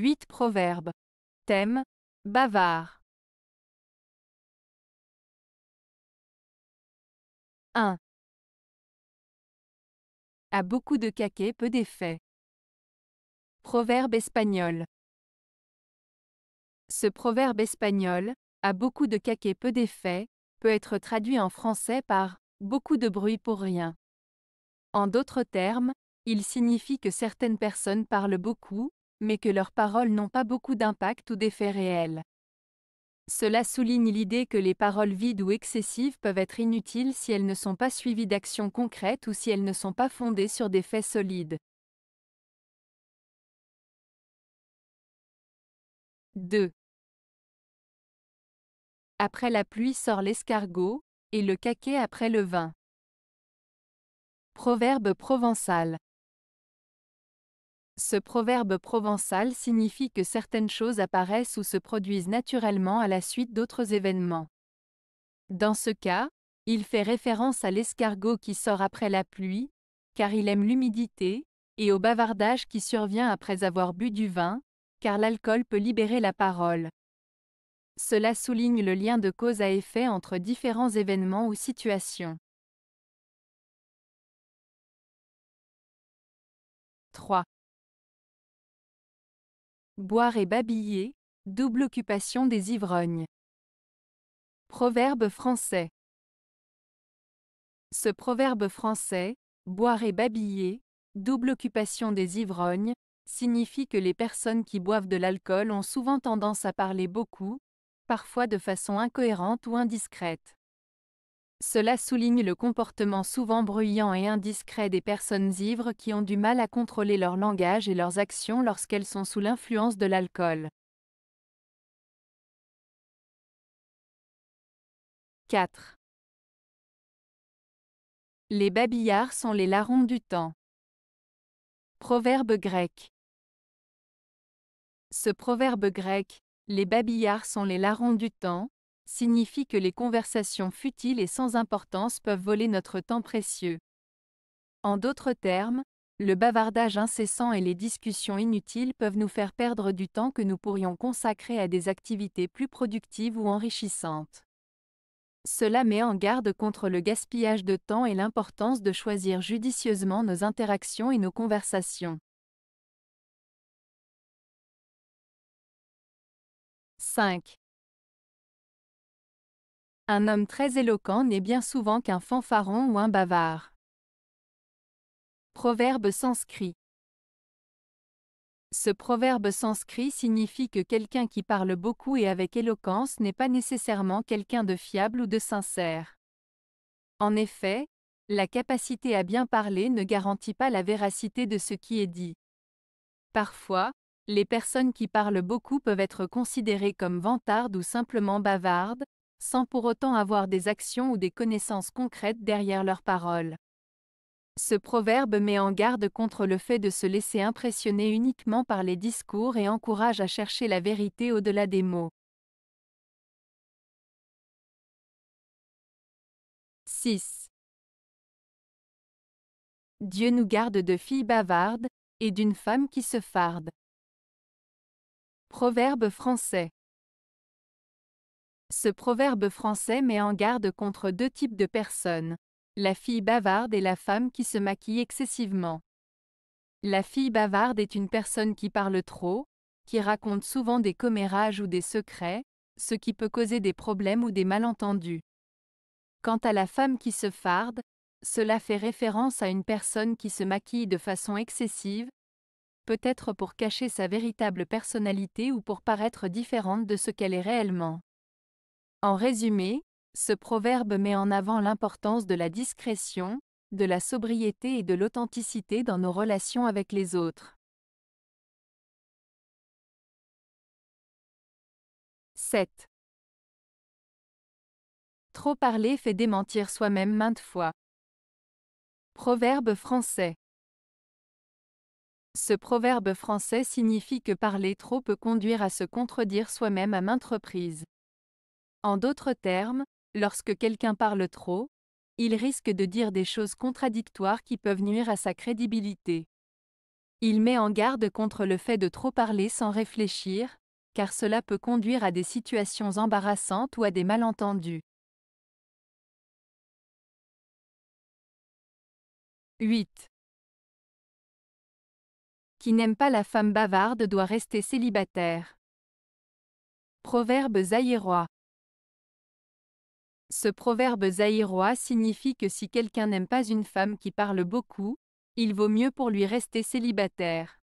8 Proverbes. Thème Bavard. 1. A beaucoup de caquets, peu d'effets. Proverbe espagnol. Ce proverbe espagnol, a beaucoup de caquets, peu d'effets, peut être traduit en français par beaucoup de bruit pour rien. En d'autres termes, il signifie que certaines personnes parlent beaucoup, mais que leurs paroles n'ont pas beaucoup d'impact ou d'effet réel. Cela souligne l'idée que les paroles vides ou excessives peuvent être inutiles si elles ne sont pas suivies d'actions concrètes ou si elles ne sont pas fondées sur des faits solides. 2. Après la pluie sort l'escargot, et le caquet après le vin. Proverbe provençal. Ce proverbe provençal signifie que certaines choses apparaissent ou se produisent naturellement à la suite d'autres événements. Dans ce cas, il fait référence à l'escargot qui sort après la pluie, car il aime l'humidité, et au bavardage qui survient après avoir bu du vin, car l'alcool peut libérer la parole. Cela souligne le lien de cause à effet entre différents événements ou situations. 3 boire et babiller, double occupation des ivrognes. Proverbe français. Ce proverbe français, boire et babiller, double occupation des ivrognes, signifie que les personnes qui boivent de l'alcool ont souvent tendance à parler beaucoup, parfois de façon incohérente ou indiscrète. Cela souligne le comportement souvent bruyant et indiscret des personnes ivres qui ont du mal à contrôler leur langage et leurs actions lorsqu'elles sont sous l'influence de l'alcool. 4. Les babillards sont les larrons du temps. Proverbe grec. Ce proverbe grec, les babillards sont les larrons du temps, signifie que les conversations futiles et sans importance peuvent voler notre temps précieux. En d'autres termes, le bavardage incessant et les discussions inutiles peuvent nous faire perdre du temps que nous pourrions consacrer à des activités plus productives ou enrichissantes. Cela met en garde contre le gaspillage de temps et l'importance de choisir judicieusement nos interactions et nos conversations. 5. Un homme très éloquent n'est bien souvent qu'un fanfaron ou un bavard. Proverbe sanscrit Ce proverbe sanscrit signifie que quelqu'un qui parle beaucoup et avec éloquence n'est pas nécessairement quelqu'un de fiable ou de sincère. En effet, la capacité à bien parler ne garantit pas la véracité de ce qui est dit. Parfois, les personnes qui parlent beaucoup peuvent être considérées comme vantardes ou simplement bavardes, sans pour autant avoir des actions ou des connaissances concrètes derrière leurs paroles. Ce proverbe met en garde contre le fait de se laisser impressionner uniquement par les discours et encourage à chercher la vérité au-delà des mots. 6. Dieu nous garde de filles bavardes et d'une femme qui se farde. Proverbe français. Ce proverbe français met en garde contre deux types de personnes. La fille bavarde et la femme qui se maquille excessivement. La fille bavarde est une personne qui parle trop, qui raconte souvent des commérages ou des secrets, ce qui peut causer des problèmes ou des malentendus. Quant à la femme qui se farde, cela fait référence à une personne qui se maquille de façon excessive, peut-être pour cacher sa véritable personnalité ou pour paraître différente de ce qu'elle est réellement. En résumé, ce proverbe met en avant l'importance de la discrétion, de la sobriété et de l'authenticité dans nos relations avec les autres. « 7. Trop parler fait démentir soi-même maintes fois. Proverbe français. Ce proverbe français signifie que parler trop peut conduire à se contredire soi-même à maintes reprises. En d'autres termes, lorsque quelqu'un parle trop, il risque de dire des choses contradictoires qui peuvent nuire à sa crédibilité. Il met en garde contre le fait de trop parler sans réfléchir, car cela peut conduire à des situations embarrassantes ou à des malentendus. 8. Qui n'aime pas la femme bavarde doit rester célibataire. Proverbe zaïrois. Ce proverbe zaïrois signifie que si quelqu'un n'aime pas une femme qui parle beaucoup, il vaut mieux pour lui rester célibataire.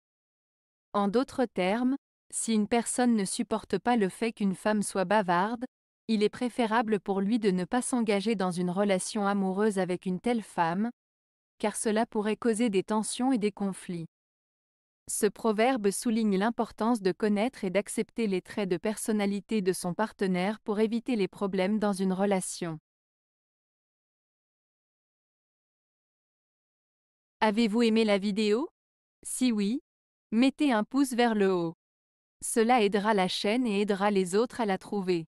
En d'autres termes, si une personne ne supporte pas le fait qu'une femme soit bavarde, il est préférable pour lui de ne pas s'engager dans une relation amoureuse avec une telle femme, car cela pourrait causer des tensions et des conflits. Ce proverbe souligne l'importance de connaître et d'accepter les traits de personnalité de son partenaire pour éviter les problèmes dans une relation. Avez-vous aimé la vidéo Si oui, mettez un pouce vers le haut. Cela aidera la chaîne et aidera les autres à la trouver.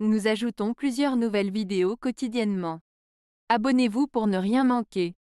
Nous ajoutons plusieurs nouvelles vidéos quotidiennement. Abonnez-vous pour ne rien manquer.